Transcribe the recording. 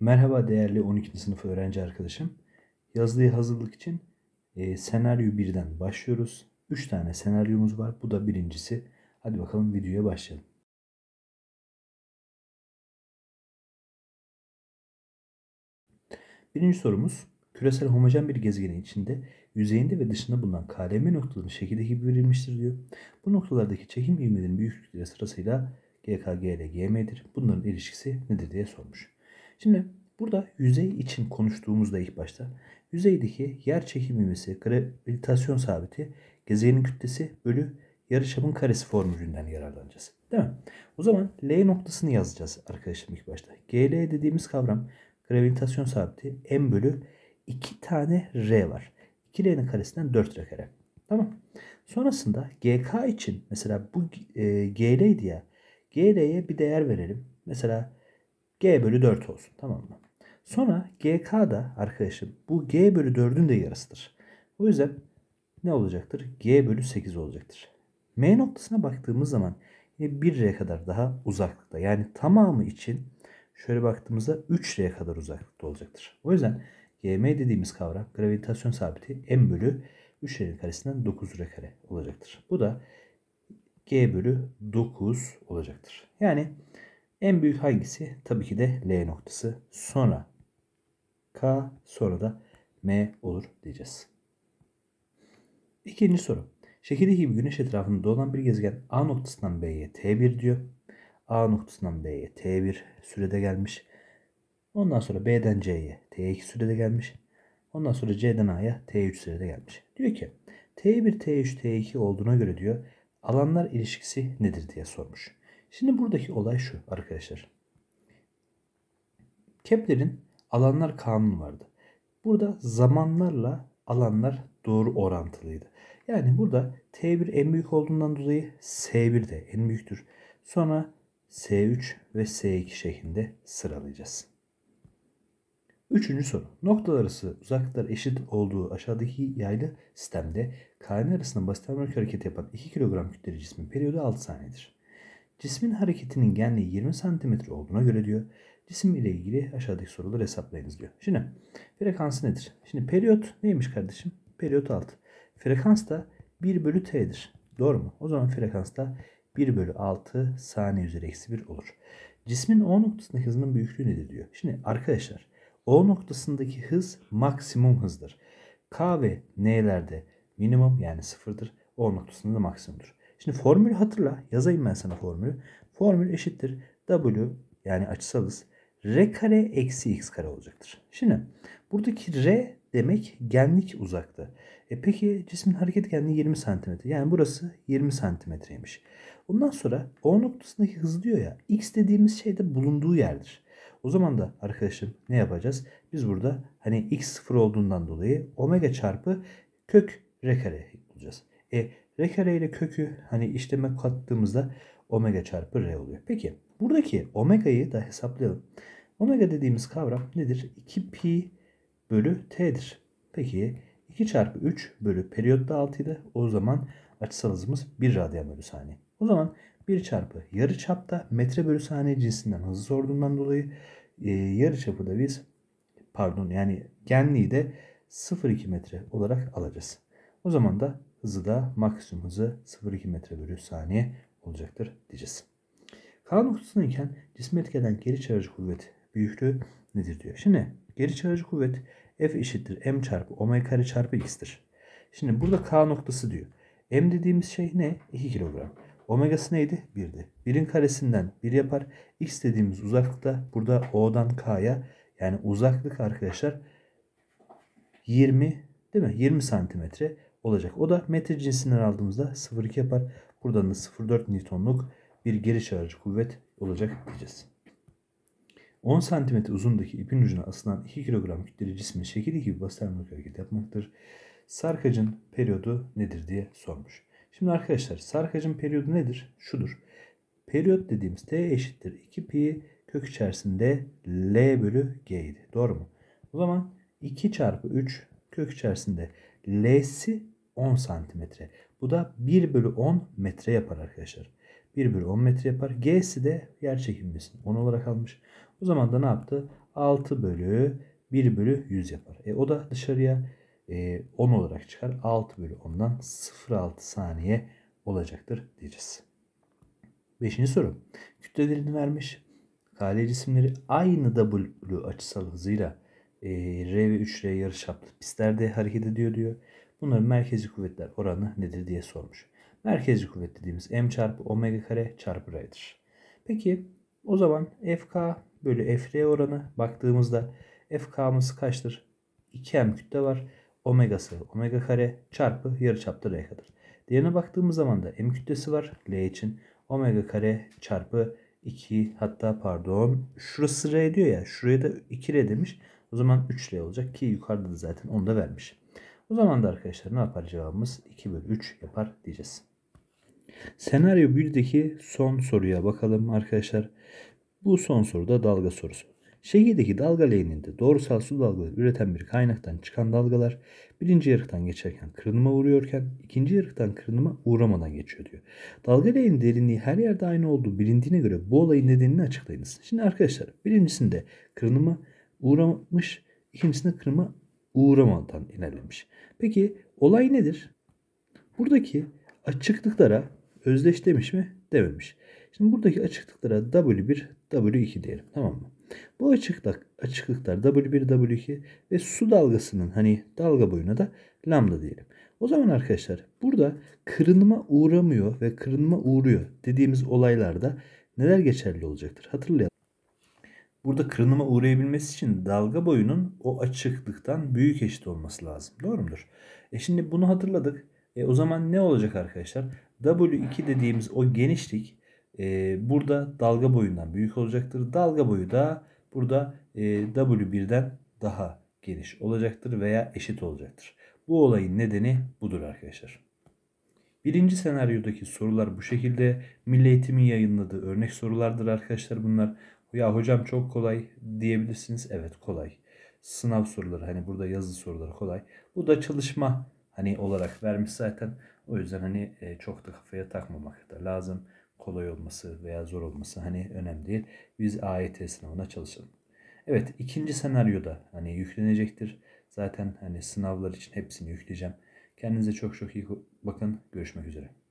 Merhaba değerli 12. sınıf öğrenci arkadaşım. Yazılıya hazırlık için e, senaryo 1'den başlıyoruz. 3 tane senaryomuz var. Bu da birincisi. Hadi bakalım videoya başlayalım. Birinci sorumuz küresel homojen bir gezegenin içinde yüzeyinde ve dışında bulunan KLM noktalarının şekilde gibi verilmiştir diyor. Bu noktalardaki çekim ivmelerinin büyüklükleri sırasıyla GKG ile GM'dir. Bunların ilişkisi nedir diye sormuş. Şimdi burada yüzey için konuştuğumuzda ilk başta yüzeydeki yer çekim ivmesi, gravitasyon sabiti, gezegenin kütlesi bölü yarıçapın karesi formülünden yararlanacağız. Değil mi? O zaman L noktasını yazacağız arkadaşım ilk başta. GL dediğimiz kavram gravitasyon sabiti M bölü 2 tane R var. 2R'nin karesinden 4R kare. Tamam. Sonrasında GK için mesela bu e, GL diye GL'ye bir değer verelim. Mesela G bölü 4 olsun. Tamam mı? Sonra GK da arkadaşım bu G bölü 4'ün de yarısıdır. O yüzden ne olacaktır? G bölü 8 olacaktır. M noktasına baktığımız zaman yine 1R kadar daha uzaklıkta. Yani tamamı için şöyle baktığımızda 3R kadar uzaklıkta olacaktır. O yüzden GM dediğimiz kavram gravitasyon sabiti M bölü 3R'nin karesinden 9R kare olacaktır. Bu da G bölü 9 olacaktır. Yani en büyük hangisi? Tabii ki de L noktası. Sonra K sonra da M olur diyeceğiz. İkinci soru. Şekildeki gibi güneş etrafında dolan bir gezegen A noktasından B'ye T1 diyor. A noktasından B'ye T1 sürede gelmiş. Ondan sonra B'den C'ye T2 sürede gelmiş. Ondan sonra C'den A'ya T3 sürede gelmiş. Diyor ki T1, T3, T2 olduğuna göre diyor alanlar ilişkisi nedir diye sormuş. Şimdi buradaki olay şu arkadaşlar. Kepler'in alanlar kanunu vardı. Burada zamanlarla alanlar doğru orantılıydı. Yani burada T1 en büyük olduğundan dolayı S1 de en büyüktür. Sonra S3 ve S2 şeklinde sıralayacağız. Üçüncü soru. Noktalar arası uzaklıklar eşit olduğu aşağıdaki yaylı sistemde kane arasında basit basitlenme hareket yapan 2 kilogram kütleli cismin periyodu 6 saniyedir. Cismin hareketinin genliği 20 cm olduğuna göre diyor. Cisim ile ilgili aşağıdaki soruları hesaplayınız diyor. Şimdi frekansı nedir? Şimdi periyot neymiş kardeşim? Periyot 6. Frekans da 1 bölü t'dir. Doğru mu? O zaman frekans da 1 bölü 6 saniye üzeri eksi 1 olur. Cismin O noktasındaki hızının büyüklüğü nedir diyor. Şimdi arkadaşlar O noktasındaki hız maksimum hızdır. K ve N'lerde minimum yani sıfırdır. O noktasında da maksimumdur. Şimdi formülü hatırla. Yazayım ben sana formülü. Formül eşittir. W yani açısalız. R kare eksi x kare olacaktır. Şimdi buradaki R demek genlik uzakta. E peki cismin hareket genliği 20 cm. Yani burası 20 cm'ymiş. Ondan sonra O noktasındaki hız diyor ya x dediğimiz şey de bulunduğu yerdir. O zaman da arkadaşım ne yapacağız? Biz burada hani x sıfır olduğundan dolayı omega çarpı kök r kare bulacağız. E R kare ile kökü hani işleme kattığımızda omega çarpı R oluyor. Peki buradaki omega'yı da hesaplayalım. Omega dediğimiz kavram nedir? 2 pi bölü t'dir. Peki 2 çarpı 3 bölü periyotta 6 idi. O zaman açısal hızımız 1 radyan bölü saniye. O zaman 1 çarpı yarı çapta metre bölü saniye cinsinden hızı sorduğundan dolayı e, yarı çapı da biz pardon yani genliği de 0,2 metre olarak alacağız. O zaman da hızı da maksimum hızı 0,2 metre bölü saniye olacaktır diyeceğiz. K noktasındayken cisim etkeden geri çağırıcı kuvvet büyüklüğü nedir diyor. Şimdi geri çağırıcı kuvvet F eşittir M çarpı omega kare çarpı X'tir. Şimdi burada K noktası diyor. M dediğimiz şey ne? 2 kilogram. Omegası neydi? 1'di. 1'in karesinden 1 yapar. X dediğimiz uzaklıkta burada O'dan K'ya yani uzaklık arkadaşlar 20 değil mi? 20 santimetre olacak. O da metre cinsinden aldığımızda 0,2 yapar. Buradan da 0,4 Newton'luk bir geri çağırıcı kuvvet olacak diyeceğiz. 10 cm uzundaki ipin ucuna asılan 2 kilogram kütleli cismin şekili gibi bastırmak hareket yapmaktır. Sarkacın periyodu nedir diye sormuş. Şimdi arkadaşlar sarkacın periyodu nedir? Şudur. Periyot dediğimiz t eşittir 2 pi kök içerisinde l bölü g idi. Doğru mu? O zaman 2 çarpı 3 kök içerisinde l'si 10 santimetre. Bu da 1 bölü 10 metre yapar arkadaşlar. 1 bölü 10 metre yapar. G'si de yer çekimimizin 10 olarak almış. O zaman da ne yaptı? 6 bölü 1 bölü 100 yapar. E, o da dışarıya e, 10 olarak çıkar. 6 bölü 10'dan 0,6 saniye olacaktır diyeceğiz. Beşinci soru. Kütlelerini vermiş. Kale cisimleri aynı W açısal hızıyla e, R ve 3R yarış yarışaplı pistlerde hareket ediyor diyor. Bunların merkezi kuvvetler oranı nedir diye sormuş. Merkezi kuvvet dediğimiz m çarpı omega kare çarpı r'dir. Peki o zaman fk bölü fr oranı baktığımızda fk'mız kaçtır? 2m kütle var. Omegası omega kare çarpı yarıçapta r kadar. Diğerine baktığımız zaman da m kütlesi var l için. Omega kare çarpı 2 hatta pardon şurası r diyor ya şuraya da 2r demiş. O zaman 3r olacak ki yukarıda da zaten onu da vermiş. O zaman da arkadaşlar ne yapar cevabımız 2 bölü 3 yapar diyeceğiz. Senaryo 1'deki son soruya bakalım arkadaşlar. Bu son soruda dalga sorusu. Şehirdeki dalga leğeninde doğrusal su dalgaları üreten bir kaynaktan çıkan dalgalar birinci yarıktan geçerken kırılma uğruyorken ikinci yarıktan kırılma uğramadan geçiyor diyor. Dalga leğenin derinliği her yerde aynı olduğu bilindiğine göre bu olayın nedenini açıklayınız. Şimdi arkadaşlar birincisinde kırılma uğramış ikincisinde kırılma uğramadan ilerlemiş. Peki olay nedir? Buradaki açıklıklara özdeş demiş mi? Dememiş. Şimdi buradaki açıklıklara W1, W2 diyelim. Tamam mı? Bu açıklık, açıklıklar W1, W2 ve su dalgasının hani dalga boyuna da lambda diyelim. O zaman arkadaşlar burada kırılma uğramıyor ve kırılma uğruyor dediğimiz olaylarda neler geçerli olacaktır? Hatırlayalım. Burada kırınıma uğrayabilmesi için dalga boyunun o açıklıktan büyük eşit olması lazım. Doğru mudur? E şimdi bunu hatırladık. E o zaman ne olacak arkadaşlar? W2 dediğimiz o genişlik e, burada dalga boyundan büyük olacaktır. Dalga boyu da burada e, W1'den daha geniş olacaktır veya eşit olacaktır. Bu olayın nedeni budur arkadaşlar. Birinci senaryodaki sorular bu şekilde. Milli Eğitim'in yayınladığı örnek sorulardır arkadaşlar bunlar. Ya hocam çok kolay diyebilirsiniz. Evet kolay. Sınav soruları hani burada yazı soruları kolay. Bu da çalışma hani olarak vermiş zaten. O yüzden hani e, çok da kafaya takmamak da lazım. Kolay olması veya zor olması hani önemli değil. Biz AYT sınavına çalışalım. Evet ikinci senaryoda hani yüklenecektir. Zaten hani sınavlar için hepsini yükleyeceğim. Kendinize çok çok iyi bakın. Görüşmek üzere.